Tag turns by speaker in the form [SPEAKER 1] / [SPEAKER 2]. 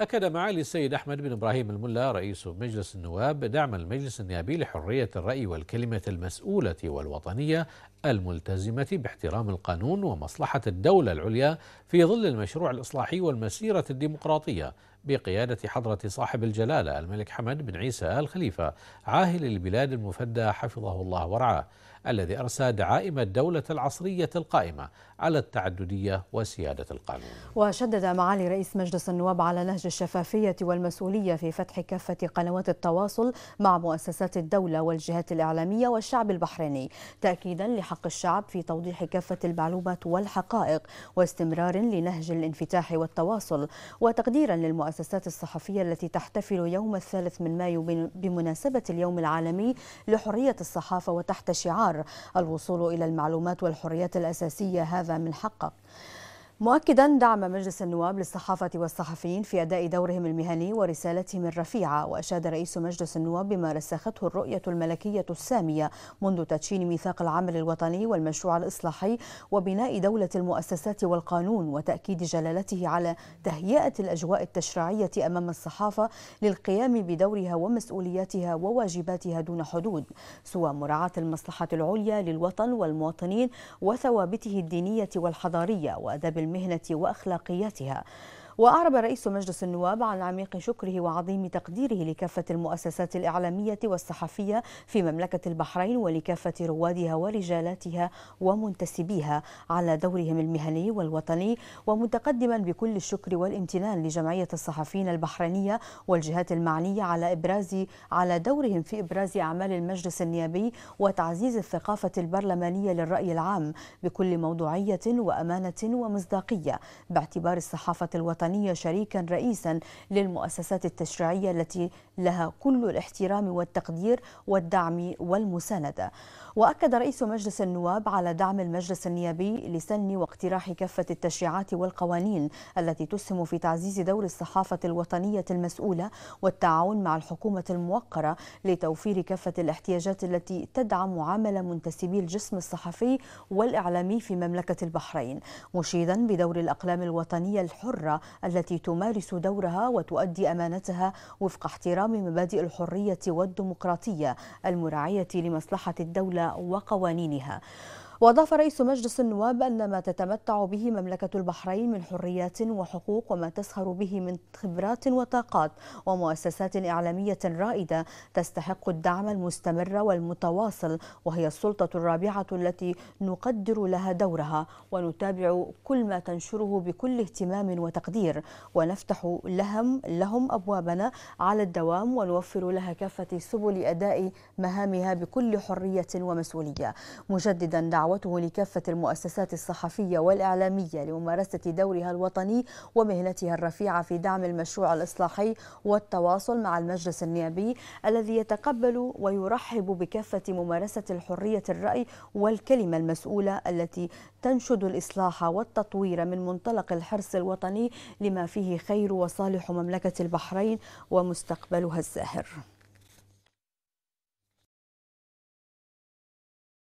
[SPEAKER 1] أكد معالي السيد أحمد بن إبراهيم الملا رئيس مجلس النواب دعم المجلس النيابي لحرية الرأي والكلمة المسؤولة والوطنية الملتزمة باحترام القانون ومصلحة الدولة العليا في ظل المشروع الإصلاحي والمسيرة الديمقراطية بقيادة حضرة صاحب الجلالة الملك حمد بن عيسى الخليفة عاهل البلاد المفدى حفظه الله ورعاه الذي أرسى دعائم الدولة العصرية القائمة على التعددية وسيادة القانون
[SPEAKER 2] وشدد معالي رئيس مجلس النواب على نهج الشفافية والمسؤولية في فتح كافة قنوات التواصل مع مؤسسات الدولة والجهات الإعلامية والشعب البحريني تأكيدا لحق الشعب في توضيح كافة المعلومات والحقائق واستمرار لنهج الانفتاح والتواصل وتقديرا للمؤسسات المؤسسات الصحفية التي تحتفل يوم الثالث من مايو بمناسبة اليوم العالمي لحرية الصحافة وتحت شعار الوصول إلى المعلومات والحريات الأساسية هذا من حقك مؤكدا دعم مجلس النواب للصحافة والصحفيين في أداء دورهم المهني ورسالتهم الرفيعة وأشاد رئيس مجلس النواب بما رسخته الرؤية الملكية السامية منذ تدشين ميثاق العمل الوطني والمشروع الإصلاحي وبناء دولة المؤسسات والقانون وتأكيد جلالته على تهيئة الأجواء التشريعية أمام الصحافة للقيام بدورها ومسؤولياتها وواجباتها دون حدود سوى مراعاة المصلحة العليا للوطن والمواطنين وثوابته الدينية والحضارية وأداب المهنة وأخلاقياتها وأعرب رئيس مجلس النواب عن عميق شكره وعظيم تقديره لكافة المؤسسات الإعلامية والصحفية في مملكة البحرين ولكافة روادها ورجالاتها ومنتسبيها على دورهم المهني والوطني ومتقدما بكل الشكر والامتنان لجمعية الصحفيين البحرينية والجهات المعنية على إبراز على دورهم في إبراز أعمال المجلس النيابي وتعزيز الثقافة البرلمانية للرأي العام بكل موضوعية وأمانة ومصداقية باعتبار الصحافة الوطنية الوطنية شريكا رئيسا للمؤسسات التشريعية التي لها كل الاحترام والتقدير والدعم والمساندة وأكد رئيس مجلس النواب على دعم المجلس النيابي لسن واقتراح كافة التشريعات والقوانين التي تسهم في تعزيز دور الصحافة الوطنية المسؤولة والتعاون مع الحكومة الموقرة لتوفير كافة الاحتياجات التي تدعم عمل منتسبي الجسم الصحفي والإعلامي في مملكة البحرين مشيدا بدور الأقلام الوطنية الحرة التي تمارس دورها وتؤدي أمانتها وفق احترام مبادئ الحرية والديمقراطية المراعية لمصلحة الدولة وقوانينها وأضاف رئيس مجلس النواب أن ما تتمتع به مملكة البحرين من حريات وحقوق وما تسهر به من خبرات وطاقات ومؤسسات إعلامية رائدة تستحق الدعم المستمر والمتواصل وهي السلطة الرابعة التي نقدر لها دورها ونتابع كل ما تنشره بكل اهتمام وتقدير ونفتح لهم لهم أبوابنا على الدوام ونوفر لها كافة سبل أداء مهامها بكل حرية ومسؤولية مجددا دعوة دعوته لكافة المؤسسات الصحفية والإعلامية لممارسة دورها الوطني ومهنتها الرفيعة في دعم المشروع الإصلاحي والتواصل مع المجلس النيابي الذي يتقبل ويرحب بكافة ممارسة الحرية الرأي والكلمة المسؤولة التي تنشد الإصلاح والتطوير من منطلق الحرص الوطني لما فيه خير وصالح مملكة البحرين ومستقبلها الزاهر